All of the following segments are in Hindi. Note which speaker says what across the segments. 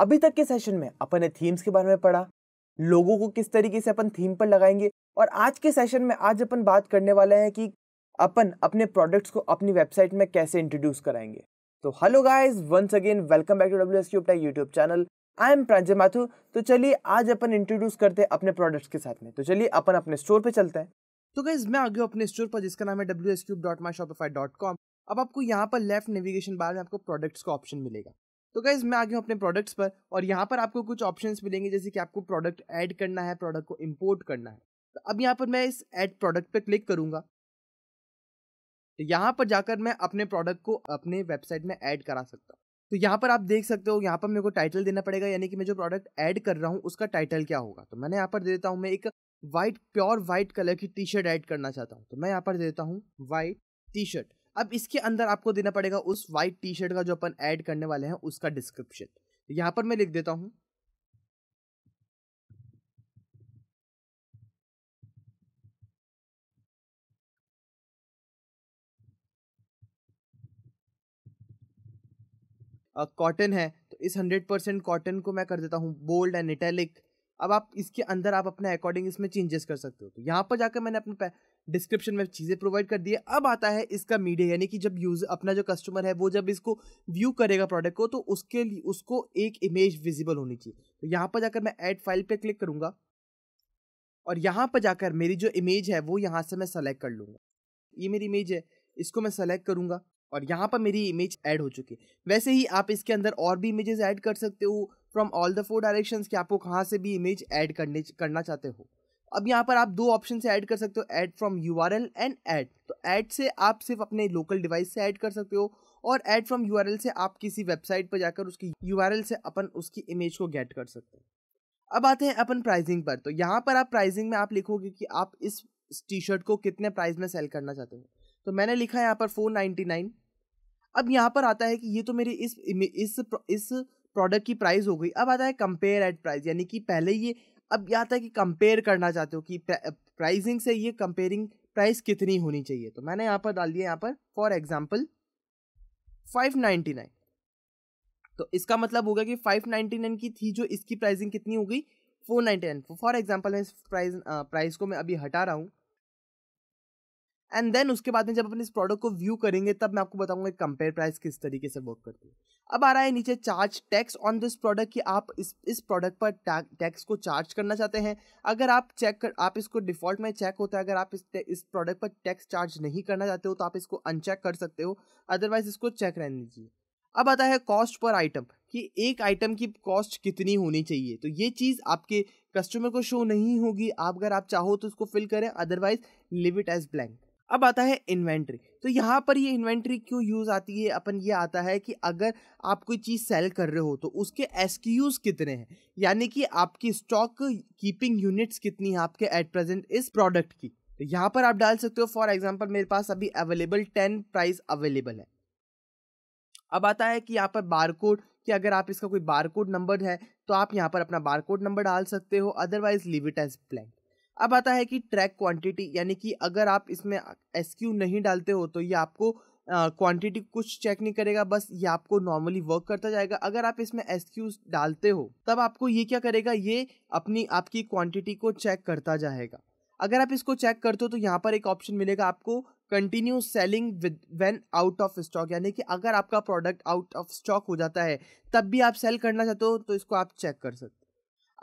Speaker 1: अभी तक के सेशन में अपन ने थीम्स के बारे में पढ़ा लोगों को किस तरीके से अपन थीम पर लगाएंगे और आज के सेशन में आज अपन बात करने वाले हैं कि अपन अपने प्रोडक्ट्स को अपनी वेबसाइट में कैसे इंट्रोड्यूस कराएंगे तो hello guys once again welcome back to W S cube YouTube channel I am Pranjay Mathur तो चलिए आज अपन इंट्रोड्यूस करते हैं अपने प्रोडक्ट्स के साथ में तो चलिए अपन अपने स्टोर पर चलते हैं तो गाइज मैं आ गया अपने स्टोर पर जिसका नाम है W S cube dot my Shopify dot com अब आपको यहाँ पर लेफ्ट नेविगेशन बार में आपको प्रोडक्ट्स का ऑप्शन मिलेगा तो गाइज मैं आ गया हूँ अपने प्रोडक्ट्स पर और यहाँ पर आपको कुछ ऑप्शन मिलेंगे जैसे कि आपको प्रोडक्ट ऐड करना है प्रोडक्ट को इम्पोर्ट करना है तो अब यहाँ पर मैं इस ऐड प्रोडक्ट पर क्लिक करूँगा तो यहाँ पर जाकर मैं अपने प्रोडक्ट को अपने वेबसाइट में ऐड करा सकता हूँ तो यहाँ पर आप देख सकते हो यहाँ पर मेरे को टाइटल देना पड़ेगा यानी कि मैं जो प्रोडक्ट ऐड कर रहा हूँ उसका टाइटल क्या होगा तो मैंने यहाँ पर दे देता हूँ मैं एक वाइट प्योर वाइट कलर की टी शर्ट ऐड करना चाहता हूँ तो मैं यहाँ पर दे देता हूँ वाइट टी शर्ट अब इसके अंदर आपको देना पड़ेगा उस वाइट टी शर्ट का जो अपन ऐड करने वाले हैं उसका डिस्क्रिप्शन यहां पर मैं लिख देता हूं कॉटन है तो इस हंड्रेड परसेंट कॉटन को मैं कर देता हूं बोल्ड एंड इटैलिक अब आप इसके अंदर आप अपने अकॉर्डिंग इसमें चेंजेस कर सकते हो तो यहाँ पर जाकर मैंने अपने डिस्क्रिप्शन में चीज़ें प्रोवाइड कर दी है अब आता है इसका मीडिया यानी कि जब यूज अपना जो कस्टमर है वो जब इसको व्यू करेगा प्रोडक्ट को तो उसके लिए उसको एक इमेज विजिबल होनी चाहिए तो यहाँ पर जाकर मैं ऐड फाइल पर क्लिक करूँगा और यहाँ पर जाकर मेरी जो इमेज है वो यहाँ से मैं सेलेक्ट कर लूँगा ये मेरी इमेज है इसको मैं सेलेक्ट करूँगा और यहाँ पर मेरी इमेज ऐड हो चुकी है वैसे ही आप इसके अंदर और भी इमेजेस ऐड कर सकते हो from all the four directions कि आपको कहाँ से भी इमेज ऐड करने करना चाहते हो अब यहाँ पर आप दो ऑप्शन से ऐड कर सकते हो add from U R L and add तो ऐड से आप सिर्फ अपने लोकल डिवाइस से ऐड कर सकते हो और add from U R L से आप किसी वेबसाइट पर जाकर उसकी यू आर एल से अपन उसकी इमेज को गेट कर सकते हो अब आते हैं अपन प्राइजिंग पर तो यहाँ पर आप प्राइजिंग में आप लिखोगे कि आप इस टी शर्ट को कितने प्राइस में सेल करना चाहते हो तो मैंने लिखा है यहाँ पर फोर नाइन्टी नाइन अब यहाँ पर आता है कि ये तो मेरी इस इस इस प्रोडक्ट की प्राइस हो गई अब आता है कंपेयर एट प्राइस यानी कि पहले ये अब यह आता है कि कंपेयर करना चाहते हो कि प्राइसिंग से ये कंपेयरिंग प्राइस कितनी होनी चाहिए तो मैंने यहाँ पर डाल दिया यहाँ पर for example five ninety nine तो इसका मतलब होगा कि फाइव नाइन्टी नाइन की थी जो इसकी प्राइसिंग कितनी हो गई four ninety nine for example मैं इस प्राइस प्राइस को मैं अभी हटा रहा हूँ एंड देन उसके बाद में जब अपन इस प्रोडक्ट को व्यू करेंगे तब मैं आपको बताऊंगा कंपेयर प्राइस किस तरीके से वर्क करती है अब आ रहा है नीचे charge tax on this product कि आप इस इस प्रोडक्ट पर टैक्स को चार्ज करना चाहते हैं अगर आप चेक कर आप इसको डिफॉल्ट में चेक होता है अगर आप इस इस प्रोडक्ट पर टैक्स चार्ज नहीं करना चाहते हो तो आप इसको अनचेक कर सकते हो अदरवाइज इसको चेक रहने दीजिए अब आता है कॉस्ट पर आइटम कि एक आइटम की कॉस्ट कितनी होनी चाहिए तो ये चीज़ आपके कस्टमर को शो नहीं होगी आप अगर आप चाहो तो इसको फिल करें otherwise leave it as blank अब आता है इन्वेंट्री तो यहाँ पर ये इन्वेंट्री क्यों यूज़ आती है अपन ये आता है कि अगर आप कोई चीज़ सेल कर रहे हो तो उसके एस कितने हैं यानी कि आपकी स्टॉक कीपिंग यूनिट्स कितनी है आपके एट प्रेजेंट इस प्रोडक्ट की तो यहाँ पर आप डाल सकते हो फॉर एग्जाम्पल मेरे पास अभी अवेलेबल टेन प्राइस अवेलेबल है अब आता है कि यहाँ पर बारकोड कि अगर आप इसका कोई बारकोड नंबर है तो आप यहाँ पर अपना कोड नंबर डाल सकते हो अदरवाइज लिविट एज ब्लैंक अब आता है कि ट्रैक क्वांटिटी यानी कि अगर आप इसमें एस नहीं डालते हो तो ये आपको क्वांटिटी uh, कुछ चेक नहीं करेगा बस ये आपको नॉर्मली वर्क करता जाएगा अगर आप इसमें एस डालते हो तब आपको ये क्या करेगा ये अपनी आपकी क्वांटिटी को चेक करता जाएगा अगर आप इसको चेक करते हो तो यहाँ पर एक ऑप्शन मिलेगा आपको continue selling with when out of stock यानी कि अगर आपका प्रोडक्ट आउट ऑफ स्टॉक हो जाता है तब भी आप सेल करना चाहते हो तो इसको आप चेक कर सकते हो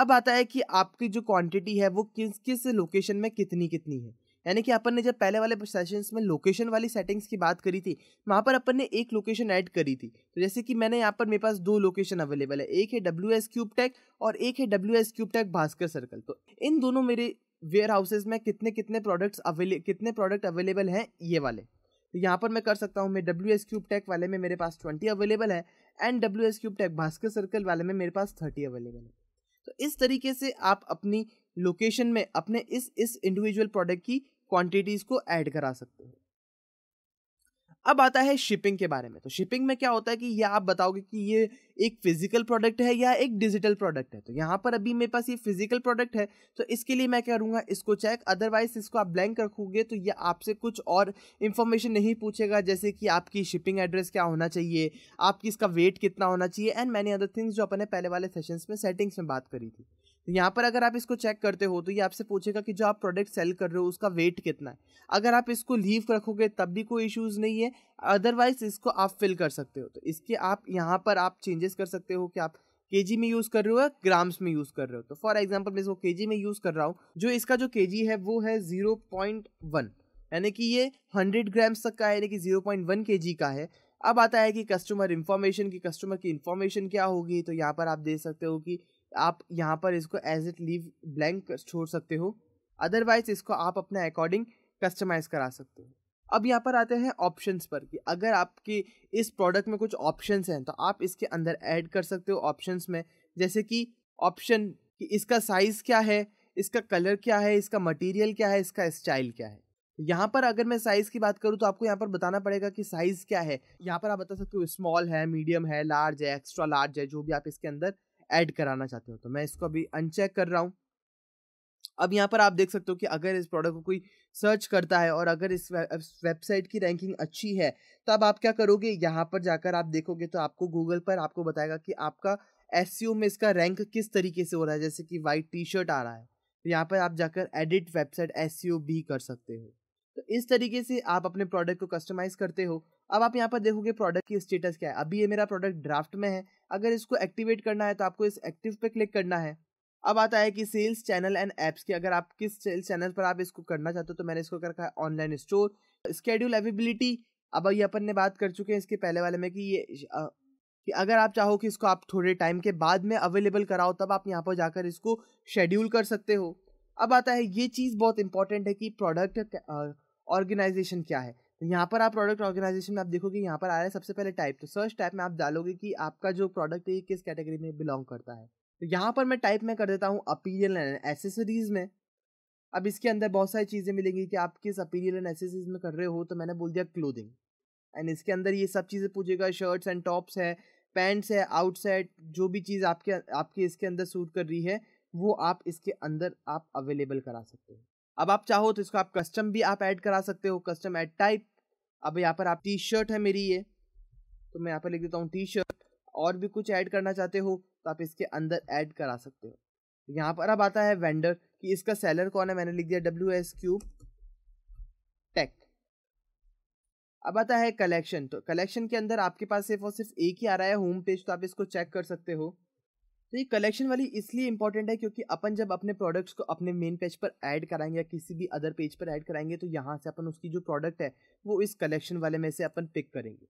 Speaker 1: अब आता है कि आपकी जो क्वांटिटी है वो किस किस लोकेशन में कितनी कितनी है यानी कि अपन ने जब पहले वाले सेशंस में लोकेशन वाली सेटिंग्स की बात करी थी वहाँ पर अपन ने एक लोकेशन ऐड करी थी तो जैसे कि मैंने यहाँ पर मेरे पास दो लोकेशन अवेलेबल है एक है डब्ल्यू एस क्यूब टैक और एक है W S cube tech Bhaskar circle तो इन दोनों मेरे वेयर हाउसेज में कितने कितने प्रोडक्ट्स अवेले कितने प्रोडक्ट अवेलेबल हैं ये वाले तो यहाँ पर मैं कर सकता हूँ मैं डब्ल्यू एस क्यूब टैक वाले में मेरे पास ट्वेंटी अवेलेबल है and W S cube tech Bhaskar circle वाले में मेरे पास थर्टी अवेलेबल है तो इस तरीके से आप अपनी लोकेशन में अपने इस इस इंडिविजुअल प्रोडक्ट की क्वांटिटीज़ को ऐड करा सकते हो अब आता है शिपिंग के बारे में तो शिपिंग में क्या होता है कि ये आप बताओगे कि ये एक फिजिकल प्रोडक्ट है या एक डिजिटल प्रोडक्ट है तो यहाँ पर अभी मेरे पास ये फिजिकल प्रोडक्ट है तो इसके लिए मैं क्या करूँगा इसको चेक अदरवाइज इसको आप ब्लैंक रखोगे तो ये आपसे कुछ और इन्फॉर्मेशन नहीं पूछेगा जैसे कि आपकी शिपिंग एड्रेस क्या होना चाहिए आपकी इसका वेट कितना होना चाहिए एंड मैनी अदर थिंग्स जो अपने पहले वाले सेशन में सेटिंग्स में बात करी थी तो यहाँ पर अगर आप इसको चेक करते हो तो ये आपसे पूछेगा कि जो आप प्रोडक्ट सेल कर रहे हो उसका वेट कितना है अगर आप इसको लीव रखोगे तब भी कोई इश्यूज़ नहीं है अदरवाइज इसको आप फिल कर सकते हो तो इसके आप यहाँ पर आप चेंजेस कर सकते हो कि आप के में यूज़ कर रहे हो या ग्राम्स में यूज़ कर रहे हो तो फॉर एग्जाम्पल मैं इसको के में यूज़ कर रहा हूँ जो इसका जो के है वो है ज़ीरो पॉइंट वन यानी कि ये हंड्रेड ग्राम्स तक का है यानी कि ज़ीरो पॉइंट वन के जी का है अब आता है कि कस्टमर इन्फॉर्मेशन की कस्टमर की इन्फॉर्मेशन क्या होगी तो यहाँ पर आप देख सकते हो कि आप यहाँ पर इसको एज इट लीव ब्लैंक छोड़ सकते हो अदरवाइज इसको आप अपने अकॉर्डिंग कस्टमाइज करा सकते हो अब यहाँ पर आते हैं ऑप्शंस पर कि अगर आपकी इस प्रोडक्ट में कुछ ऑप्शंस हैं तो आप इसके अंदर ऐड कर सकते हो ऑप्शंस में जैसे कि ऑप्शन कि इसका साइज़ क्या है इसका कलर क्या है इसका मटेरियल क्या है इसका स्टाइल क्या है यहाँ पर अगर मैं साइज़ की बात करूँ तो आपको यहाँ पर बताना पड़ेगा कि साइज़ क्या है यहाँ पर आप बता सकते हो स्मॉल है मीडियम है लार्ज है एक्स्ट्रा लार्ज है जो भी आप इसके अंदर ऐड कराना चाहते हो तो मैं इसको अभी अनचेक कर रहा हूँ अब यहाँ पर आप देख सकते हो कि अगर इस प्रोडक्ट को कोई सर्च करता है और अगर इस वेबसाइट की रैंकिंग अच्छी है तो अब आप क्या करोगे यहाँ पर जाकर आप देखोगे तो आपको गूगल पर आपको बताएगा कि आपका एस e में इसका रैंक किस तरीके से हो रहा है जैसे कि वाइट टी शर्ट आ रहा है तो यहाँ पर आप जाकर एडिट वेबसाइट एस भी कर सकते हो तो इस तरीके से आप अपने प्रोडक्ट को कस्टमाइज़ करते हो अब आप यहाँ पर देखोगे प्रोडक्ट की स्टेटस क्या है अभी ये मेरा प्रोडक्ट ड्राफ्ट में है अगर इसको एक्टिवेट करना है तो आपको इस एक्टिव पे क्लिक करना है अब आता है कि सेल्स चैनल एंड ऐप्स की अगर आप किस सेल्स चैनल पर आप इसको करना चाहते हो तो मैंने इसको कर रखा है ऑनलाइन स्टोर स्केड्यूल एवेबिलिटी अब ये अपन ने बात कर चुके हैं इसके पहले वाले में कि ये कि अगर आप चाहो कि इसको आप थोड़े टाइम के बाद में अवेलेबल कराओ तब आप यहाँ पर जाकर इसको शेड्यूल कर सकते हो अब आता है ये चीज़ बहुत इंपॉर्टेंट है कि प्रोडक्ट ऑर्गेनाइजेशन क्या है तो यहाँ पर आप प्रोडक्ट ऑर्गेनाइजेशन में आप देखोगे यहाँ पर आ रहा है सबसे पहले टाइप तो सर्च टाइप में आप डालोगे कि आपका जो प्रोडक्ट है ये किस कैटेगरी में बिलोंग करता है तो यहाँ पर मैं टाइप में कर देता हूँ अपीरियल एंड एसेसरीज में अब इसके अंदर बहुत सारी चीज़ें मिलेंगी कि आप किस अपीरियल एंड एसेसरीज में कर रहे हो तो मैंने बोल दिया क्लोदिंग एंड इसके अंदर ये सब चीज़ें पूछेगा शर्ट्स एंड टॉप्स है पैंट्स है आउटसेट जो भी चीज़ आपके आपके इसके अंदर सूट कर रही है वो आप इसके अंदर आप अवेलेबल करा सकते हो अब आप चाहो तो इसको आप कस्टम भी आप ऐड करा सकते हो कस्टम ऐड टाइप अब यहाँ पर आप टी शर्ट है मेरी ये तो मैं यहाँ पर लिख देता हूँ टी शर्ट और भी कुछ ऐड करना चाहते हो तो आप इसके अंदर ऐड करा सकते हो यहाँ पर अब आता है वेंडर कि इसका सेलर कौन है मैंने लिख दिया डब्ल्यू एस क्यूब टेक अब आता है कलेक्शन तो कलेक्शन के अंदर आपके पास सिर्फ और सिर्फ एक ही आ रहा है होम पेज तो आप इसको चेक कर सकते हो तो ये कलेक्शन वाली इसलिए इंपॉर्टेंट है क्योंकि अपन जब अपने प्रोडक्ट्स को अपने मेन पेज पर ऐड कराएंगे या किसी भी अदर पेज पर ऐड कराएंगे तो यहाँ से अपन उसकी जो प्रोडक्ट है वो इस कलेक्शन वाले में से अपन पिक करेंगे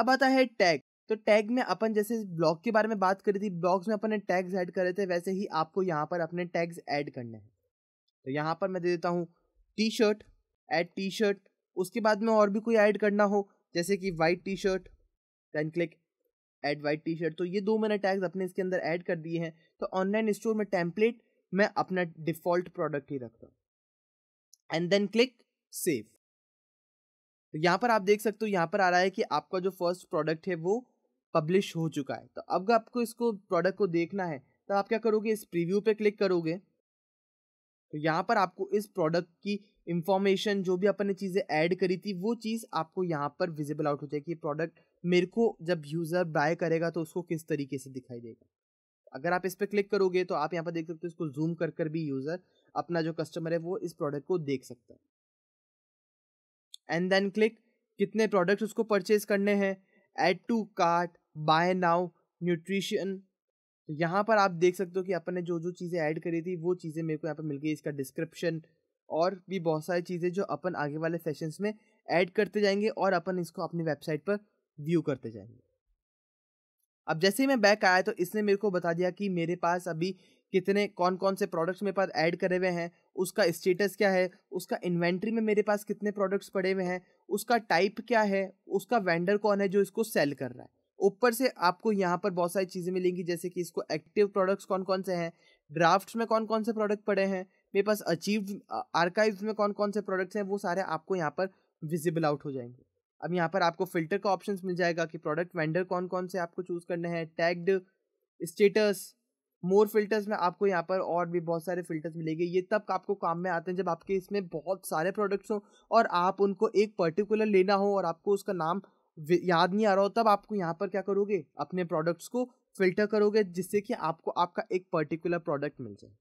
Speaker 1: अब आता है टैग तो टैग में अपन जैसे ब्लॉग के बारे में बात करी थी ब्लॉग्स में अपन ने टैग्स ऐड करे थे वैसे ही आपको यहाँ पर अपने टैग्स ऐड करने हैं तो यहाँ पर मैं दे देता हूँ T shirt add T shirt उसके बाद में और भी कोई ऐड करना हो जैसे कि white T shirt then click add white T shirt तो ये दो मैंने टैग्स अपने इसके अंदर ऐड कर दिए हैं तो ऑनलाइन स्टोर में टेम्पलेट मैं अपना डिफॉल्ट प्रोडक्ट ही रखता हूँ एंड देन क्लिक सेव तो यहाँ पर आप देख सकते हो यहाँ पर आ रहा है कि आपका जो फर्स्ट प्रोडक्ट है वो पब्लिश हो चुका है तो अब आपको इसको प्रोडक्ट को देखना है तो आप क्या करोगे इस प्रीव्यू पे क्लिक करोगे तो यहाँ पर आपको इस प्रोडक्ट की इंफॉर्मेशन जो भी अपन ने चीज़ें ऐड करी थी वो चीज़ आपको यहाँ पर विजिबल आउट हो जाएगी प्रोडक्ट मेरे को जब यूज़र बाय करेगा तो उसको किस तरीके से दिखाई देगा अगर आप इस पर क्लिक करोगे तो आप यहाँ पर देख सकते हो इसको जूम कर कर भी यूज़र अपना जो कस्टमर है वो इस प्रोडक्ट को देख सकता है एंड देन क्लिक कितने प्रोडक्ट्स उसको परचेज करने हैं add to cart buy now nutrition तो यहाँ पर आप देख सकते हो कि अपन ने जो जो चीज़ें ऐड करी थी वो चीज़ें मेरे को यहाँ पर मिल गई इसका डिस्क्रिप्शन और भी बहुत सारी चीज़ें जो अपन आगे वाले सेशंस में ऐड करते जाएंगे और अपन इसको अपनी वेबसाइट पर व्यू करते जाएंगे अब जैसे ही मैं बैक आया तो इसने मेरे को बता दिया कि मेरे पास अभी कितने कौन कौन से प्रोडक्ट्स मेरे पास ऐड करे हुए हैं उसका स्टेटस क्या है उसका इन्वेंट्री में मेरे पास कितने प्रोडक्ट्स पड़े हुए हैं उसका टाइप क्या है उसका वेंडर कौन है जो इसको सेल कर रहा है ऊपर से आपको यहाँ पर बहुत सारी चीज़ें मिलेंगी जैसे कि इसको एक्टिव प्रोडक्ट्स कौन कौन से हैं ड्राफ्ट में कौन कौन से प्रोडक्ट पड़े हैं मेरे पास अचीव आर्काइव्स में कौन कौन से प्रोडक्ट्स हैं वो सारे आपको यहाँ पर विजिबल आउट हो जाएंगे अब यहाँ पर आपको फिल्टर का ऑप्शन मिल जाएगा कि प्रोडक्ट वेंडर कौन कौन से आपको चूज़ करने हैं टैग्ड स्टेटस मोर फिल्टर्स में आपको यहाँ पर और भी बहुत सारे फिल्टर्स मिलेंगे ये तब आपको काम में आते हैं जब आपके इसमें बहुत सारे प्रोडक्ट्स हों और आप उनको एक पर्टिकुलर लेना हो और आपको उसका नाम याद नहीं आ रहा हो तब आपको यहाँ पर क्या करोगे अपने प्रोडक्ट्स को फिल्टर करोगे जिससे कि आपको आपका एक पर्टिकुलर प्रोडक्ट मिल जाए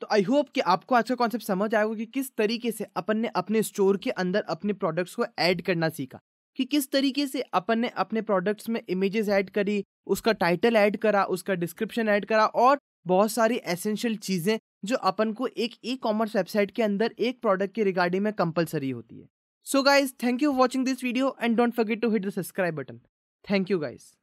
Speaker 1: तो आई होप कि आपको आज का कॉन्सेप्ट समझ आएगा कि किस तरीके से अपन ने अपने स्टोर के अंदर अपने प्रोडक्ट्स को ऐड करना सीखा कि किस तरीके से अपन ने अपने प्रोडक्ट्स में इमेजेस ऐड करी उसका टाइटल ऐड करा उसका डिस्क्रिप्शन ऐड करा और बहुत सारी एसेंशियल चीज़ें जो अपन को एक ई कॉमर्स वेबसाइट के अंदर एक प्रोडक्ट के रिगार्डिंग में कंपलसरी होती है so guys thank you watching this video and don't forget to hit the subscribe button thank you guys